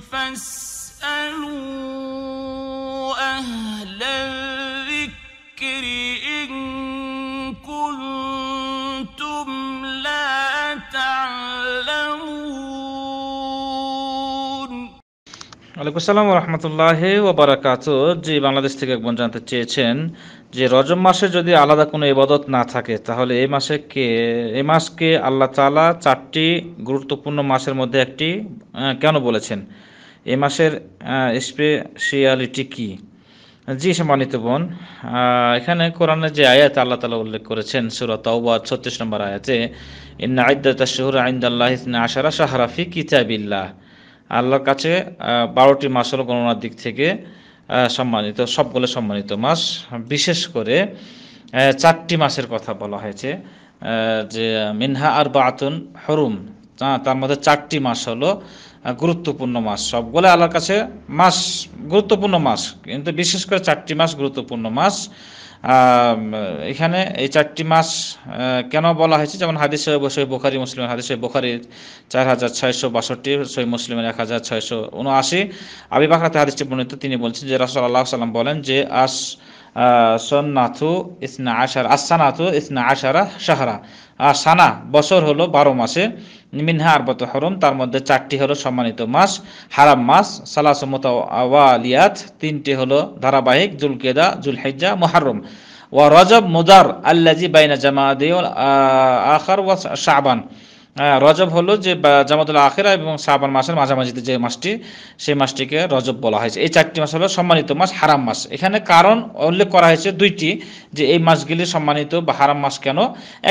فاسألوا أهل ওয়ালাইকুম আসসালাম রহমতুল্লাহ ওবরাকাত যে বাংলাদেশ থেকে একবার জানতে চেয়েছেন যে রজব মাসে যদি আলাদা কোনো এবাদত না থাকে তাহলে এই মাসে কে এই মাসকে আল্লাহ তালা চারটি গুরুত্বপূর্ণ মাসের মধ্যে একটি কেন বলেছেন এ মাসের স্পেশিয়ালিটি কি জি সম্মানিত বোন এখানে কোরআনে যে আয়াত আল্লাহ তালা উল্লেখ করেছেন সুরত তওবা ছত্রিশ নম্বর আয়াতে ইন্না আইদাত শহুর আইন্দাল্লাহ ইসনা আশারা শাহরাফি কিতাবিল্লাহ আল্লাহর কাছে বারোটি মাস হলো গণনার দিক থেকে সম্মানিত সবগুলো সম্মানিত মাস বিশেষ করে চারটি মাসের কথা বলা হয়েছে যে মিনহা আর বাতুন হরুম তার মধ্যে চারটি মাস হলো গুরুত্বপূর্ণ মাস সবগুলো আল্লাহর কাছে মাস গুরুত্বপূর্ণ মাস কিন্তু বিশেষ করে চারটি মাস গুরুত্বপূর্ণ মাস এখানে এই চারটি মাস কেন বলা হয়েছে যেমন হাদিস সহি বোখারি মুসলিমের হাদিস সহি বোখারি চার হাজার ছয়শো বাষট্টি সহি মুসলিমের এক হাজার ছয়শো উনআশি আবি বাকরাতে হাদিসটি বর্ণিত তিনি বলছেন যে রাসুল আল্লাহ সাল্লাম বলেন যে আস সন্নাথু ইসনা আশারা আসানাথু ইসনা আশারা সাহারা আর সানা বছর হলো বারো মাসে মিনহা আরবত হরম তার মধ্যে চারটি হলো সম্মানিত মাস হারাম মাস সালাসমত আওয়ালিয়াত তিনটি হলো ধারাবাহিক জুলকেদা জুলহেজা মোহারম ওয়া রজব মুদার আল্লাজি বাইনা জামাদি আখার ওয়া শাবান হ্যাঁ, রজব হলো যে জামাতুল আখেরা এবং শ্রাবণ মাসের মাঝামাঝিতে যে মাসটি সেই মাসটিকে রজব বলা হয়েছে এই চারটি মাস হলো সম্মানিত মাস হারাম মাস এখানে কারণ উল্লেখ করা হয়েছে দুইটি যে এই মাসগুলি সম্মানিত বা হারাম মাস কেন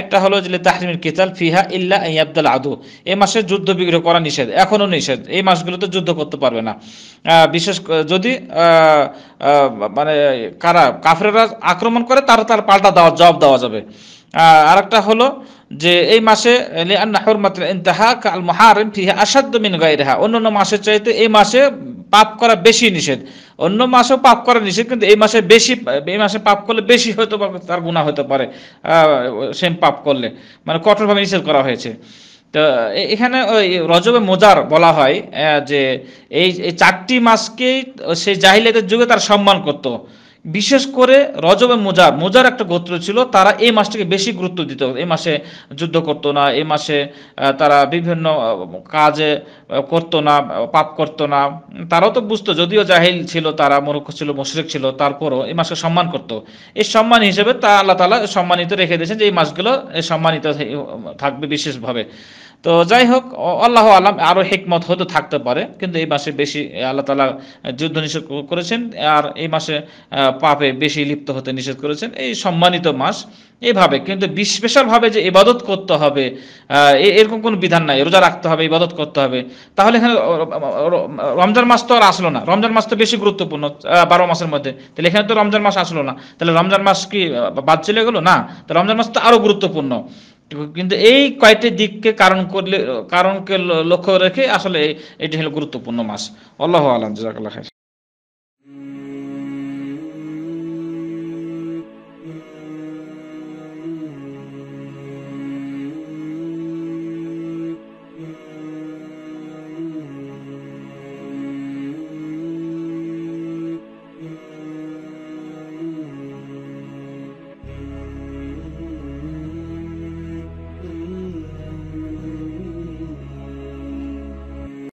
একটা হলো যে তাহরিমের কেতাল ফিহা ইল্লা ইয়াবদাল আদু এই মাসে যুদ্ধ বিগ্রহ করা নিষেধ এখনও নিষেধ এই মাসগুলোতে যুদ্ধ করতে পারবে না বিশেষ যদি মানে কারা কাফরেরা আক্রমণ করে তারা তার পাল্টা দেওয়া জবাব দেওয়া যাবে আরেকটা হলো যে এই মাসে ইন্তাহাক আল মহারিম ফিহা আসাদ্য মিন গাইরেহা অন্যান্য মাসের চাইতে এই মাসে পাপ করা বেশি নিষেধ অন্য মাসেও পাপ করা নিষেধ কিন্তু এই মাসে বেশি এই মাসে পাপ করলে বেশি হয়তো তার গুণা হতে পারে সেম পাপ করলে মানে কঠোরভাবে নিষেধ করা হয়েছে তো এখানে ওই রজবে মোজার বলা হয় যে এই চারটি মাসকেই সেই জাহিলিয়াতের যুগে তার সম্মান করতো বিশেষ করে রজবে মোজার মোজার একটা গোত্র ছিল তারা এই মাসটাকে বেশি গুরুত্ব দিত এই মাসে যুদ্ধ করতো না এই মাসে তারা বিভিন্ন কাজে করতো না পাপ করতো না তারাও তো বুঝতো যদিও জাহিল ছিল তারা মরুক্ষ ছিল মশরিক ছিল তারপরও এই মাসকে সম্মান করতো এই সম্মান হিসেবে তা আল্লাহ তালা সম্মানিত রেখে দিয়েছেন যে এই মাসগুলো সম্মানিত থাকবে বিশেষভাবে তো যাই হোক আল্লাহ আলাম আরও হেকমত হয়তো থাকতে পারে কিন্তু এই মাসে বেশি আল্লাহ তালা যুদ্ধ নিষেধ করেছেন আর এই মাসে পাপে বেশি লিপ্ত হতে নিষেধ করেছেন এই সম্মানিত মাস এভাবে কিন্তু স্পেশালভাবে যে ইবাদত করতে হবে এরকম কোনো বিধান নাই রোজা রাখতে হবে ইবাদত করতে হবে তাহলে এখানে রমজান মাস তো আর আসলো না রমজান মাস তো বেশি গুরুত্বপূর্ণ বারো মাসের মধ্যে তাহলে এখানে তো রমজান মাস আসলো না তাহলে রমজান মাস কি বাদ চলে গেলো না তো রমজান মাস তো আরও গুরুত্বপূর্ণ কিন্তু এই কয়টি দিককে কারণ করলে কারণকে লক্ষ্য রেখে আসলে এটি হলো গুরুত্বপূর্ণ মাস আল্লাহ আলম জাকাল